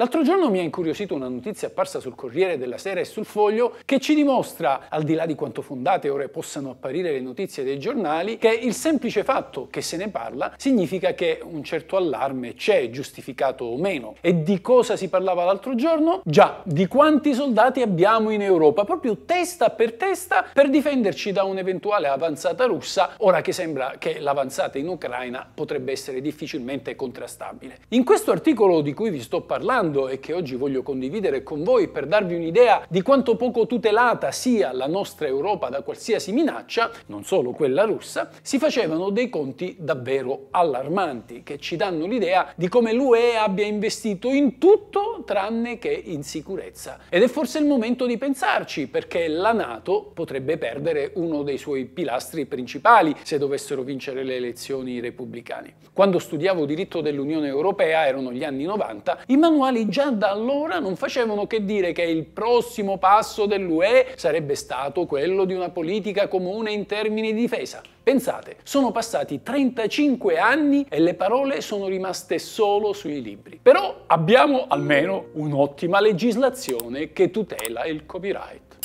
L'altro giorno mi ha incuriosito una notizia apparsa sul Corriere della Sera e sul Foglio che ci dimostra, al di là di quanto fondate ore possano apparire le notizie dei giornali, che il semplice fatto che se ne parla significa che un certo allarme c'è, giustificato o meno. E di cosa si parlava l'altro giorno? Già, di quanti soldati abbiamo in Europa, proprio testa per testa, per difenderci da un'eventuale avanzata russa, ora che sembra che l'avanzata in Ucraina potrebbe essere difficilmente contrastabile. In questo articolo di cui vi sto parlando, preparando e che oggi voglio condividere con voi per darvi un'idea di quanto poco tutelata sia la nostra Europa da qualsiasi minaccia, non solo quella russa, si facevano dei conti davvero allarmanti che ci danno l'idea di come l'UE abbia investito in tutto tranne che in sicurezza. Ed è forse il momento di pensarci perché la Nato potrebbe perdere uno dei suoi pilastri principali se dovessero vincere le elezioni repubblicane. Quando studiavo diritto dell'Unione Europea, erano gli anni 90, i manuali quali già da allora non facevano che dire che il prossimo passo dell'UE sarebbe stato quello di una politica comune in termini di difesa. Pensate, sono passati 35 anni e le parole sono rimaste solo sui libri. Però abbiamo almeno un'ottima legislazione che tutela il copyright.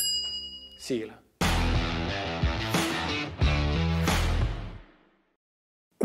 Sigla.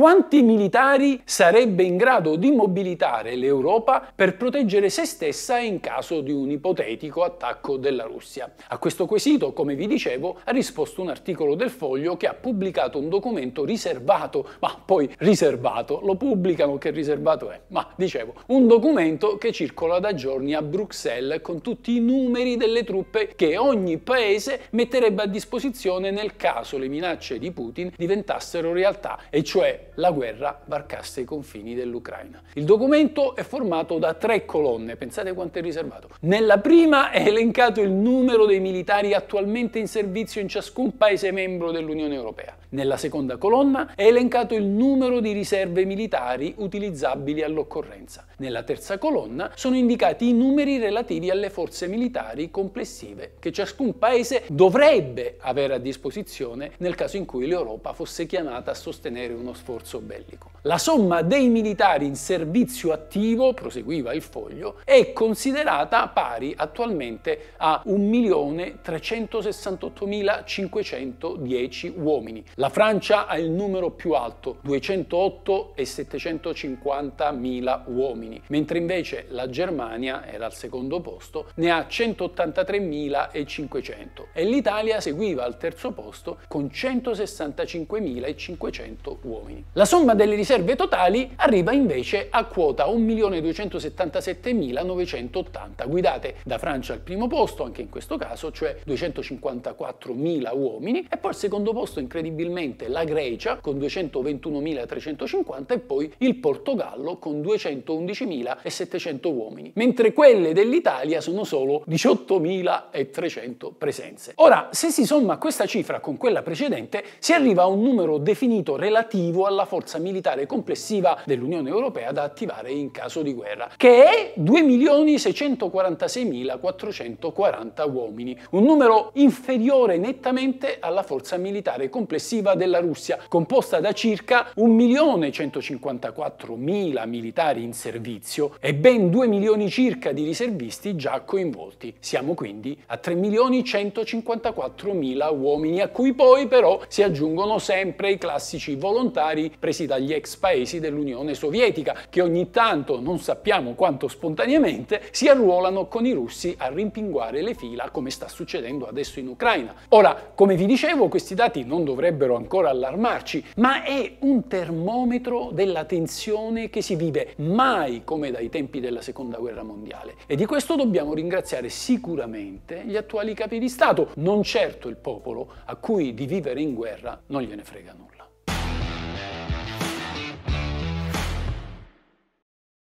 quanti militari sarebbe in grado di mobilitare l'Europa per proteggere se stessa in caso di un ipotetico attacco della Russia. A questo quesito, come vi dicevo, ha risposto un articolo del Foglio che ha pubblicato un documento riservato, ma poi riservato, lo pubblicano che riservato è, ma dicevo, un documento che circola da giorni a Bruxelles con tutti i numeri delle truppe che ogni paese metterebbe a disposizione nel caso le minacce di Putin diventassero realtà, e cioè la guerra varcasse i confini dell'Ucraina. Il documento è formato da tre colonne, pensate quanto è riservato. Nella prima è elencato il numero dei militari attualmente in servizio in ciascun paese membro dell'Unione Europea. Nella seconda colonna è elencato il numero di riserve militari utilizzabili all'occorrenza. Nella terza colonna sono indicati i numeri relativi alle forze militari complessive che ciascun paese dovrebbe avere a disposizione nel caso in cui l'Europa fosse chiamata a sostenere uno sforzo bellico. La somma dei militari in servizio attivo, proseguiva il foglio, è considerata pari attualmente a 1.368.510 uomini, la Francia ha il numero più alto, 208 e 750 mila uomini, mentre invece la Germania era al secondo posto, ne ha 183.500 e l'Italia seguiva al terzo posto con 165.500 uomini. La somma delle riserve totali arriva invece a quota 1.277.980, guidate da Francia al primo posto, anche in questo caso, cioè 254.000 uomini, e poi al secondo posto incredibilmente seguibilmente la Grecia con 221.350 e poi il Portogallo con 211.700 uomini, mentre quelle dell'Italia sono solo 18.300 presenze. Ora, se si somma questa cifra con quella precedente, si arriva a un numero definito relativo alla forza militare complessiva dell'Unione Europea da attivare in caso di guerra, che è 2.646.440 uomini, un numero inferiore nettamente alla forza militare complessiva offensiva della Russia, composta da circa 1.154.000 militari in servizio e ben 2 milioni circa di riservisti già coinvolti. Siamo quindi a 3.154.000 uomini, a cui poi però si aggiungono sempre i classici volontari presi dagli ex paesi dell'Unione Sovietica, che ogni tanto, non sappiamo quanto spontaneamente, si arruolano con i russi a rimpinguare le fila come sta succedendo adesso in Ucraina. Ora, come vi dicevo, questi dati non dovrebbero dovrebbero ancora allarmarci, ma è un termometro della tensione che si vive mai come dai tempi della Seconda Guerra Mondiale. E di questo dobbiamo ringraziare sicuramente gli attuali capi di Stato, non certo il popolo a cui di vivere in guerra non gliene frega nulla.